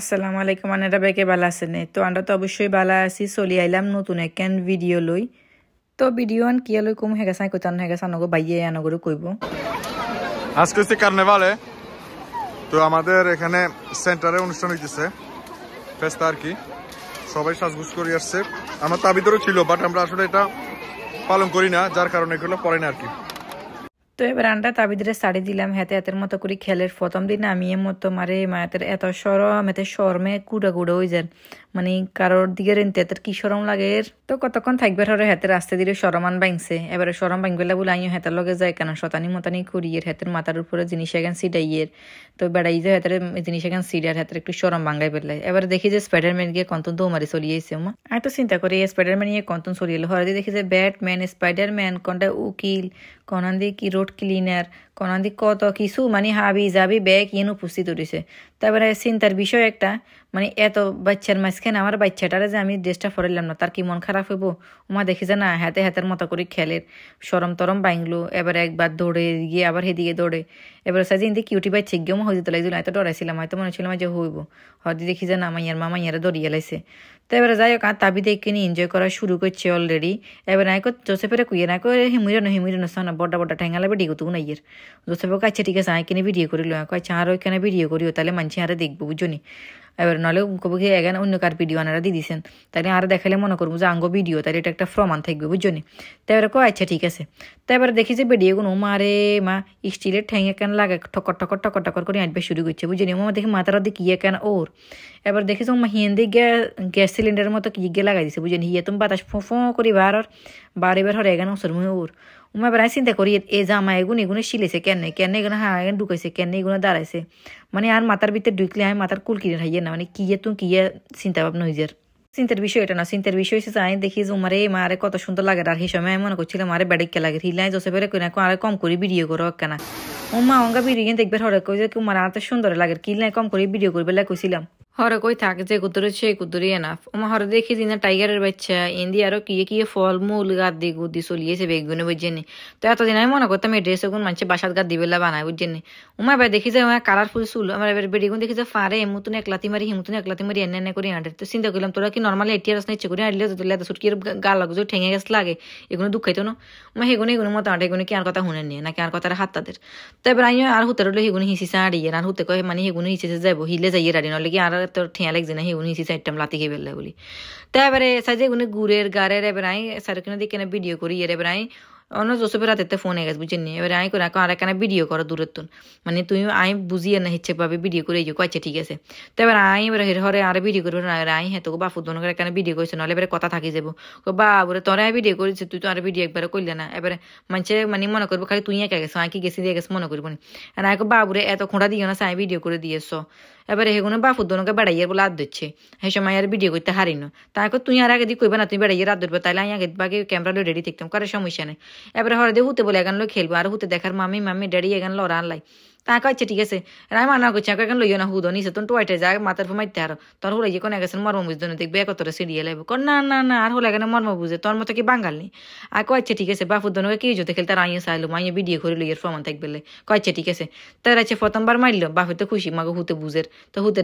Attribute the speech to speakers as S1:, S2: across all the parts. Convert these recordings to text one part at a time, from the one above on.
S1: আসসালামু আলাইকুম আনারা বেকে ভালো আছেন তো আমরা তো অবশ্যই বালা আছি চলি আইলাম নতুন একখান ভিডিও লই তো ভিডিও আন কিয়া লই কম হেগা সাই কইতান হেগা নগো বাইয়ে আনগরো কইব আজকে হচ্ছে কার্নিভালে তো আমাদের এখানে সেন্টারে অনুষ্ঠান হইতেছে ফেস্তা আর কি সবাই সাজগুজ করি আসছে আমার আবিদরও ছিল বাট আমরা আসলে এটা পালন করি না যার কারণে এগুলো পড়ে না আর কি তো এবার আন্ডা তাবিদরে শাড়ি দিলাম হাতে হাতের মতো করে খেলের প্রথম দিন আমি এর মতো মারে মায়াতের এত সরম এতে সরমে কুড়া কুড়া হয়ে যান মানে কারোর দিকে রেনতে তার কি সরম লাগে তো কতক্ষণ থাকবে হরে হাতের রাস্তা দিয়ে সরমান বাংছে এবারে সরম ভাঙবেলা বলে আইও হাতের লগে যায় কেন শতানি মতানি করিয়ের হাতের মাথার উপরে জিনিস এখান সিডাইয়ের তো বেড়াই যে হাতের জিনিস এখান সিডার হাতের একটু সরম ভাঙাই পেলে এবার দেখি যে স্পাইডারম্যান গিয়ে কন্তন দৌমারি চলিয়ে এসে উমা আর তো চিন্তা করি স্পাইডারম্যান গিয়ে কন্তন চলিয়ে হরে দেখি যে ব্যাটম্যান স্পাইডারম্যান কোনটা উকিল কোনান দিয়ে কি রোড ক্লিনার কোনাদি কত কিছু মানে হাবি যাবি ব্যাগ ইয়ে পুষ্টি উঠেছে তারপরে মানে চিন্তার বিষয় একটা মানে এত বাচ্চার মাঝখানে আমার বাচ্চাটারে যে আমি ড্রেসটা ফরাইলাম না তার কি মন খারাপ হইব উমা দেখি যে না হাতে হাতের মতো করে খেলের সরম তরম বাইংলো এবার একবার দৌড়ে গিয়ে আবার হেদিকে দৌড়ে এবার সাজি ইন্দি কিউটি বাই ঠিক গেম হয়ে যেতে লাগছিল হয়তো ডরাইছিলাম হয়তো মনে হচ্ছিলাম যে হইব হয়তো দেখি যে না মাইয়ার মামা ইয়ারা দরিয়ে লাইছে তো এবার যাই হোক আর তাবি দেখে নিয়ে এনজয় করা শুরু করছে অলরেডি এবার নাই জোসেফের কুইয়ে নাই করে হিমিরে ন হিমিরে নস না বড় বড় ঠেঙ্গালা বেডি তো না ইয়ের জোসেফকে আচ্ছা ঠিক আছে আয় কিনে ভিডিও করিল আচ্ছা আর ওইখানে ভিডিও করিও তাহলে মানুষ আরে দেখবো বুঝো এবার নাহলে কবে এখানে অন্য কার ভিডিও আনারা দিয়ে দিয়েছেন তাহলে আর দেখালে মনে করবো যে আঙ্গো ভিডিও তাহলে এটা একটা ফ্রমান থাকবে বুঝছো নি তাই এবার কো আচ্ছা ঠিক আছে তাই এবার দেখি যে বেডিয়ে কোনো মা রে মা স্টিলের ঠ্যাং কেন লাগে ঠকর ঠকর ঠকর ঠকর করে আঁটবে শুরু করছে বুঝছো নি মা দেখি মাথার দিকে ইয়ে কেন ওর এবার দেখি যে মা হিয়েন দিয়ে গ্যাস সিলিন্ডারের মতো কি গিয়ে লাগাই দিছে বুঝছো হিয়ে তুমি বাতাস ফোঁ ফোঁ করি বার আর বার এবার হরে এখানে ওর উমা বেড়া চিন্তা করি এ জামা এগুন এগুনে শিলেছে কেনে কেনে এগুলো হ্যাঁ এগুলো ঢুকাইছে কেনে এগুলো দাঁড়াইছে মানে আর মাথার ভিতরে ঢুকলে আমি মাথার কুল কিনে হাইয়ে না মানে কিয়ে তুমি কিয়ে চিন্তা ভাবনা হইজার চিন্তার বিষয় এটা না চিন্তার বিষয় হচ্ছে আমি দেখি যে মারে মারে কত সুন্দর লাগে আর সেই সময় আমি মনে করছিলাম আরে বেড়েকে লাগে হিলাই জোসেফের কিনা আরে কম করে ভিডিও করো কেনা ও মা অঙ্গা ভিডিও দেখবে হরে কই যে কুমার আর সুন্দর লাগে কিলাই কম করে ভিডিও করবে কইছিলাম হরে কই থাক যে কুতুরে সে কুতুরি এনাফ ওমা হরে দেখি দিনা টাইগারের বাচ্চা ইন্দি আরো কি কি ফল মূল গাদ দি গুদি চলিয়েছে বেগুনে বুঝেনি তো এতদিন আমি মনে করতাম এই ড্রেস এগুন মানুষের বাসাত গাদ দিবেলা বানায় বুঝছেনি উমা এবার দেখি যে আমার কালারফুল চুল আমার এবার বেডিগুন দেখি যে ফারে এমুতুন একলাতি মারি হিমুতুন একলাতি মারি এনে এনে করে আঁটে তো চিন্তা করলাম তোরা কি নর্মালি এটিয়ার আসনে ইচ্ছে করে আনলে তো দিলে সুটকি গাল লাগজো ঠেঙে গেছে লাগে এগুলো হইতো না উমা হেগুনে এগুলো মতো আঁটে এগুলো কি আর কথা শুনে নিয়ে নাকি আর কথা হাত তাদের তো এবার আমি আর হুতে রইলো সেগুলো হিসিসা আড়িয়ে আর হুতে কয়ে মানে সেগুলো হিসিসে যাবো হিলে যাইয়ে রাড়ি নলে কি আর তারা তোর ঠিয়া লাগছে না হি উনি সেই সাইডটা লাতি খেয়ে বেলা বলি তারপরে সাজে উনি গুরের গাড়ের এবার আই স্যার কিনা দেখে না ভিডিও করি এর এবার আই অন্য জোসেফের হাতে ফোন গেছে বুঝছেন নি এবারে আই করে আর একখানা ভিডিও করো দূরের তুন মানে তুই আই বুঝিয়ে না ইচ্ছে পাবে ভিডিও করে ইয়ে আচ্ছা ঠিক আছে তো এবার আই এবার হের হরে আর ভিডিও করবো না আই হ্যাঁ তোকে বাপু দোনো একখানা ভিডিও করছে নাহলে এবারে কথা থাকি যাবো বাবুরে আই ভিডিও করেছে তুই তো আর ভিডিও একবার করলে না এবারে মানুষের মানে মনে করবো খালি তুই একা গেছো আই কি গেছি দিয়ে গেছে মনে করবো না আর আই বাবুরে এত খোঁড়া দিও না সাই ভিডিও করে দিয়েছ এবারে হেগুনে বাপুর দোনকে বেড়াইয়ের বলে আদ দিচ্ছে সেই সময় আর ভিডিও করতে তাই তাকে তুই আর আগে দিয়ে কইবা না তুমি বেড়াইয়ের আদ ধরবে তাইলে আমি আগে বাকি ক্যামেরা রেডি থাকতাম কারো সমস্যা নেই এবারে হরে দিয়ে হুতে বলে এগান খেলবো আর হুতে দেখার মামি মামি ড্যাডি এগান লড়া আনলাই তা ঠিক আছে রায় মানা করছে এখন লইও না নিছে মাথার আরো তোর হলে যে কোনো মর্ম বুঝতে না দেখবে লাইব কর না না না আর হলে কেন মর্ম বুঝে তোর মতো কি বাঙাল নেই আর কইছে ঠিক আছে বাপু দনকে কি জোতে খেলতে আইয়ে চাইলো মাইয়ে ভিডিও করে লইয়ের ফোন থাকবে কইছে ঠিক আছে তার আছে প্রথমবার মারলো বাপু তো খুশি মাকে হুতে বুঝের তো হুতে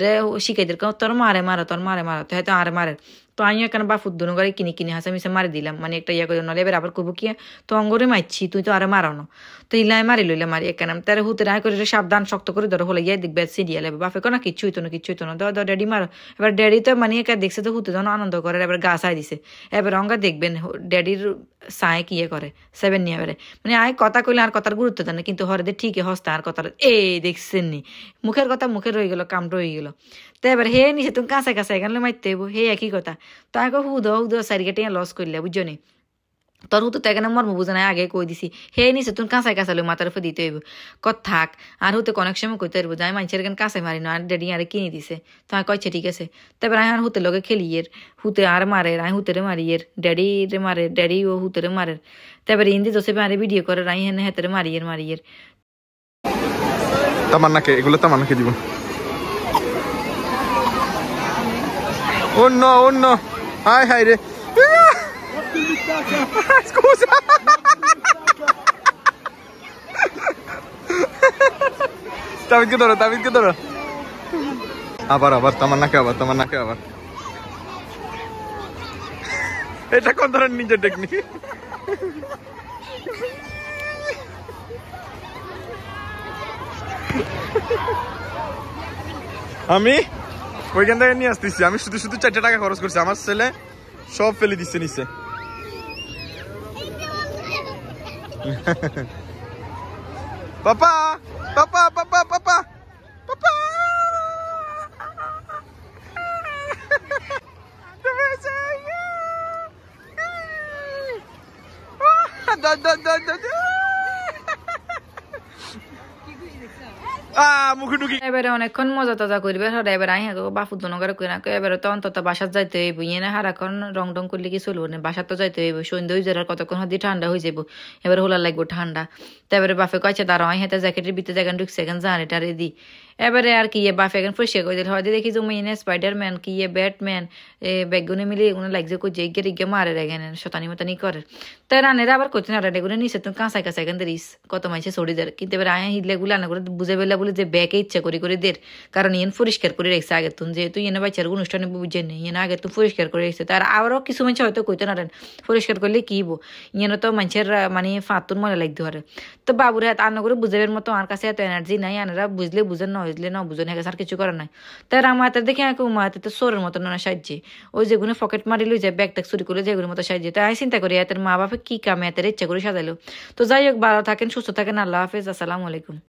S1: শিখাই দিল তোর মারে মারো তোর মারে মারো তো হয়তো আরে মারে তো আমি কেন বা ফুদ্দুন করে কিনে কিনে হাসে মিশে মারি দিলাম মানে একটা ইয়া করে নলে এবার আবার করবো কি তো অঙ্গরে মারছি তুই তো আরো মারানো তো ইলাই মারি লইলাম মারি এখানে তারা হুতে রায় করে সাবধান শক্ত করে ধরো হলে ইয়ে দেখবে সিরিয়াল এবার বাপে কোনো কিছু হইতো না কিছু হইতো না ধর ড্যাডি মারো এবার ড্যাডি তো মানে একা দেখছে তো হুতে তখন আনন্দ করে এবার গা সাই দিছে এবার অঙ্গা দেখবেন ড্যাডির সায় কিয়ে করে সেভেন নিয়ে এবারে মানে আয় কথা কইলে আর কথার গুরুত্ব দেয় না কিন্তু হরে ঠিক হস্তা আর কথার এই দেখছেন নি মুখের কথা মুখে রয়ে গেলো কাম রয়ে গেলো তো এবার হে নিছে তুমি কাঁচা কাঁচা এখানে মারতে হইব হে একই কথা তো আগে হুদ হুদ সারিকে টিয়া লস করলে বুঝছো নি তোর হুতো তো এখানে মর্ম বুঝে নাই আগে কই দিছি হে নিছে তুমি কাঁচায় কাঁচা লো মাথার উপর দিতে হইব কত থাক আর হতে অনেক সময় কইতে পারবো যে আমি মানুষের কেন কাঁচায় মারি না আর ডেডি আরে কিনে দিছে তো আমি কইছে ঠিক আছে তারপর আমি আর হুতে লগে খেলি এর হুতে আর মারে আমি হুতেরে মারি এর ড্যাডি রে মারে ড্যাডি ও হুতেরে মারে তারপর ইন্দি তো সে আরে ভিডিও করে রাই হেন হেতেরে মারি এর মারি এর তামান্নাকে এগুলো তামান্নাকে দিব অন্য অন্য হাই হাই রে Scusa! তাবিদ কে ধরো তাবিদ কে ধরো আবার আবার নাকে আবার তোমার নাকে আবার এটা কোন ধরনের নিজের টেকনিক আমি ওইখান থেকে নিয়ে আসতেছি আমি শুধু শুধু চারটে টাকা খরচ করছি আমার ছেলে সব ফেলে দিচ্ছে নিচে পাপা পাপা পাপা পাপা পাপা da da da এবার এবারে তো অন্তত বাসাত যাইতে ইয়ে রং টং করলে কি চলবো না বাসাত তো যাইতে সন্ধ্যা হয়ে হদি ঠান্ডা হয়ে যাবো এবার হোলা লাগবো ঠান্ডা তারপরে বাপে কয়েছে দাঁড়াও হেঁটে জ্যাকেটের ভিতরে জ্যাকেট ঢুকছে জানে এটা রেডি এবারে আর কি ইয়ে বাফে এখন পয়সা করে দিল হয়তো দেখি যে এনে স্পাইডারম্যান কি ইয়ে ব্যাটম্যান এ ব্যাগগুনে মিলে এগুলো লাগছে কই যে গিয়ে রিগে মারে রেগে নেন শতানি মতানি করে তাই রানের আবার করছে না এগুলো নিচে তুমি কাঁচাই কাঁচাই এখান রিস কত মাইছে সরি দেয় কিন্তু এবার আয়া হিলে গুলো আনা করে বুঝে বেলা বলে যে ব্যাগে ইচ্ছা করি করে দের কারণ ইয়েন পরিষ্কার করে রেখেছে আগে তুমি যেহেতু ইয়েনে বাচ্চার অনুষ্ঠানে বুঝে নেই ইয়েন আগে তুমি পরিষ্কার করে রেখেছে তার আরও কিছু মানুষ হয়তো কইতে না পরিষ্কার করলে কি ইয়েন তো মানুষের মানে ফাতুন মনে লাগতে পারে তো বাবুর হাত আনা করে বুঝাবের মতো আমার কাছে এত এনার্জি নাই আনারা বুঝলে বুঝেন নয় হইলে না বুঝে নেগে আর কিছু করার নাই তাই হাতে দেখে আঁকে হাতে তো সোরের মতো না সাজছে ওই যেগুলো পকেট মারি যে যায় ব্যাগ ট্যাগ চুরি করে যেগুলোর মতো সাজছে তাই চিন্তা করি এতের মা বাপে কী কামে এতের ইচ্ছা করে সাজাইলো তো যাই হোক ভালো থাকেন সুস্থ থাকেন আল্লাহ হাফেজ আসসালামু আলাইকুম